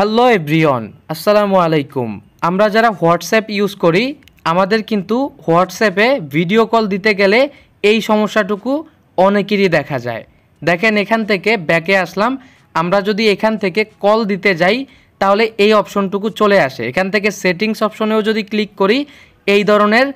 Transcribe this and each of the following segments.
hello everyone আসসালামু আলাইকুম আমরা যারা হোয়াটসঅ্যাপ ইউজ করি আমাদের কিন্তু হোয়াটসঅ্যাপে ভিডিও কল দিতে গেলে এই সমস্যাটুকু অনেকেরই দেখা যায় দেখেন এখান থেকে ব্যাকে আসলাম আমরা যদি এখান থেকে কল দিতে যাই তাহলে এই অপশনটুকু চলে আসে এখান থেকে সেটিংস অপশনেও যদি ক্লিক করি এই ধরনের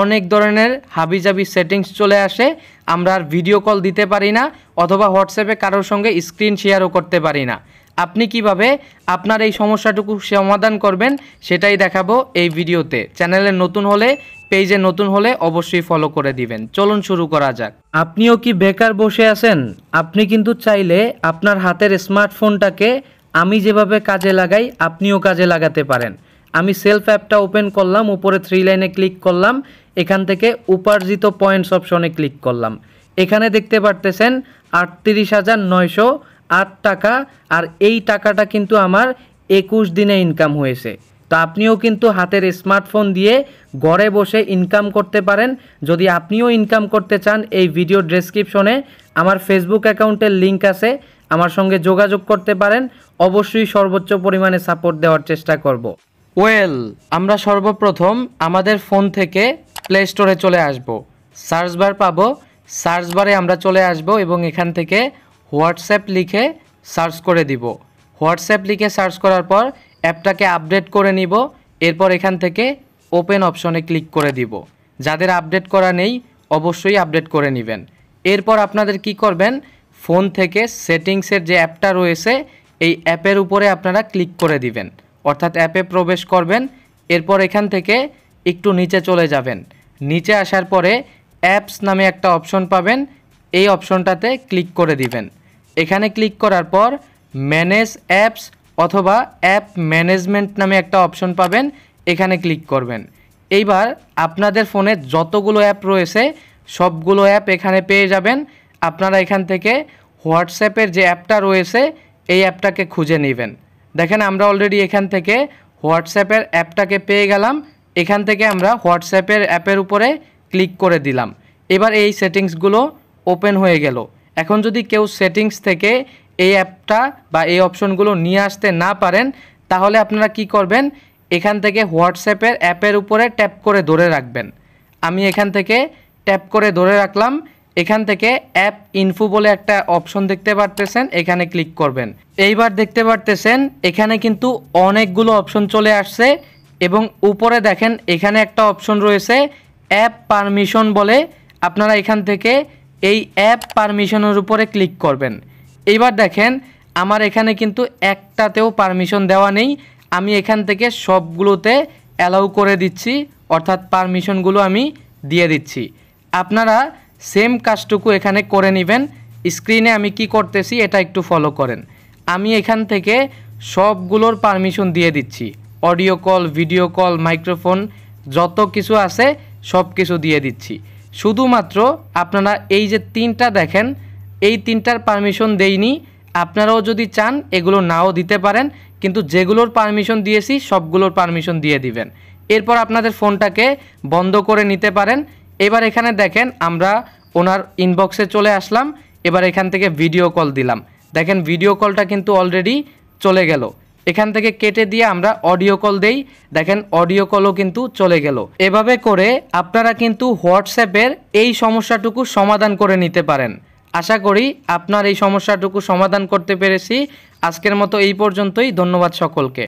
অনেক ধরনের হাবিজাবি সেটিংস চলে আসে আমরা আর ভিডিও কল দিতে পারি না অথবা হোয়াটসঅ্যাপে কারোর সঙ্গে স্ক্রিন শেয়ারও করতে পারি না আপনি কিভাবে আপনার এই সমস্যাটুকু সমাধান করবেন সেটাই দেখাবো এই ভিডিওতে চ্যানেলে নতুন হলে পেজে নতুন হলে অবশ্যই ফলো করে দিবেন চলুন শুরু করা যাক আপনিও কি বেকার বসে আছেন আপনি কিন্তু চাইলে আপনার হাতের স্মার্টফোনটাকে আমি যেভাবে কাজে লাগাই আপনিও কাজে লাগাতে পারেন আমি সেলফ অ্যাপটা ওপেন করলাম উপরে থ্রি লাইনে ক্লিক করলাম এখান থেকে উপার্জিত পয়েন্টস অপশনে ক্লিক করলাম এখানে দেখতে পারতেছেন আটত্রিশ হাজার নয়শো আট টাকা আর এই টাকাটা কিন্তু আমার একুশ দিনে ইনকাম হয়েছে তো আপনিও কিন্তু হাতের স্মার্টফোন দিয়ে ঘরে বসে ইনকাম করতে পারেন যদি আপনিও ইনকাম করতে চান এই ভিডিও ডেসক্রিপশনে আমার ফেসবুক অ্যাকাউন্টের লিঙ্ক আছে আমার সঙ্গে যোগাযোগ করতে পারেন অবশ্যই সর্বোচ্চ পরিমাণে সাপোর্ট দেওয়ার চেষ্টা করব ওয়েল আমরা সর্বপ্রথম আমাদের ফোন থেকে প্লে স্টোরে চলে আসব সার্চ বার পাবো সার্চ বারে আমরা চলে আসব এবং এখান থেকে হোয়াটসঅ্যাপ লিখে সার্চ করে দিব হোয়াটসঅ্যাপ লিখে সার্চ করার পর অ্যাপটাকে আপডেট করে নিব এরপর এখান থেকে ওপেন অপশনে ক্লিক করে দিব যাদের আপডেট করা নেই অবশ্যই আপডেট করে নেবেন এরপর আপনাদের কি করবেন ফোন থেকে সেটিংসের যে অ্যাপটা রয়েছে এই অ্যাপের উপরে আপনারা ক্লিক করে দিবেন অর্থাৎ অ্যাপে প্রবেশ করবেন এরপর এখান থেকে একটু নিচে চলে যাবেন নিচে আসার পরে অ্যাপস নামে একটা অপশন পাবেন এই অপশনটাতে ক্লিক করে দিবেন এখানে ক্লিক করার পর ম্যানেজ অ্যাপস অথবা অ্যাপ ম্যানেজমেন্ট নামে একটা অপশন পাবেন এখানে ক্লিক করবেন এইবার আপনাদের ফোনে যতগুলো অ্যাপ রয়েছে সবগুলো অ্যাপ এখানে পেয়ে যাবেন আপনারা এখান থেকে হোয়াটসঅ্যাপের যে অ্যাপটা রয়েছে এই অ্যাপটাকে খুঁজে নেবেন দেখেন আমরা অলরেডি এখান থেকে হোয়াটসঅ্যাপের অ্যাপটাকে পেয়ে গেলাম এখান থেকে আমরা হোয়াটসঅ্যাপের অ্যাপের উপরে ক্লিক করে দিলাম এবার এই সেটিংসগুলো ওপেন হয়ে গেল এখন যদি কেউ সেটিংস থেকে এই অ্যাপটা বা এই অপশনগুলো নিয়ে আসতে না পারেন তাহলে আপনারা কি করবেন এখান থেকে হোয়াটসঅ্যাপের অ্যাপের উপরে ট্যাপ করে ধরে রাখবেন আমি এখান থেকে ট্যাপ করে ধরে রাখলাম এখান থেকে অ্যাপ ইনফো বলে একটা অপশন দেখতে পারতেছেন এখানে ক্লিক করবেন এইবার দেখতে পারতেছেন এখানে কিন্তু অনেকগুলো অপশন চলে আসছে এবং উপরে দেখেন এখানে একটা অপশন রয়েছে অ্যাপ পারমিশন বলে আপনারা এখান থেকে এই অ্যাপ পারমিশনের উপরে ক্লিক করবেন এইবার দেখেন আমার এখানে কিন্তু একটাতেও পারমিশন দেওয়া নেই আমি এখান থেকে সবগুলোতে অ্যালাউ করে দিচ্ছি অর্থাৎ পারমিশনগুলো আমি দিয়ে দিচ্ছি আপনারা সেম কাজটুকু এখানে করে নেবেন স্ক্রিনে আমি কি করতেছি এটা একটু ফলো করেন আমি এখান থেকে সবগুলোর পারমিশন দিয়ে দিচ্ছি audio call video call microphone যত কিছু আছে সব কিছু দিয়ে দিচ্ছি শুধুমাত্র আপনারা এই যে তিনটা দেখেন এই তিনটার পারমিশন দেইনি আপনারাও যদি চান এগুলো নাও দিতে পারেন কিন্তু যেগুলোর পারমিশন দিয়েছি সবগুলোর পারমিশন দিয়ে দিবেন এরপর আপনাদের ফোনটাকে বন্ধ করে নিতে পারেন এবার এখানে দেখেন আমরা ওনার ইনবক্সে চলে আসলাম এবার এখান থেকে ভিডিও কল দিলাম দেখেন ভিডিও কলটা কিন্তু অলরেডি চলে গেল এখান থেকে কেটে দিয়ে আমরা অডিও কল দেই দেখেন অডিও কলও কিন্তু চলে গেল এভাবে করে আপনারা কিন্তু হোয়াটসঅ্যাপের এই সমস্যাটুকু সমাধান করে নিতে পারেন আশা করি আপনার এই সমস্যাটুকু সমাধান করতে পেরেছি আজকের মতো এই পর্যন্তই ধন্যবাদ সকলকে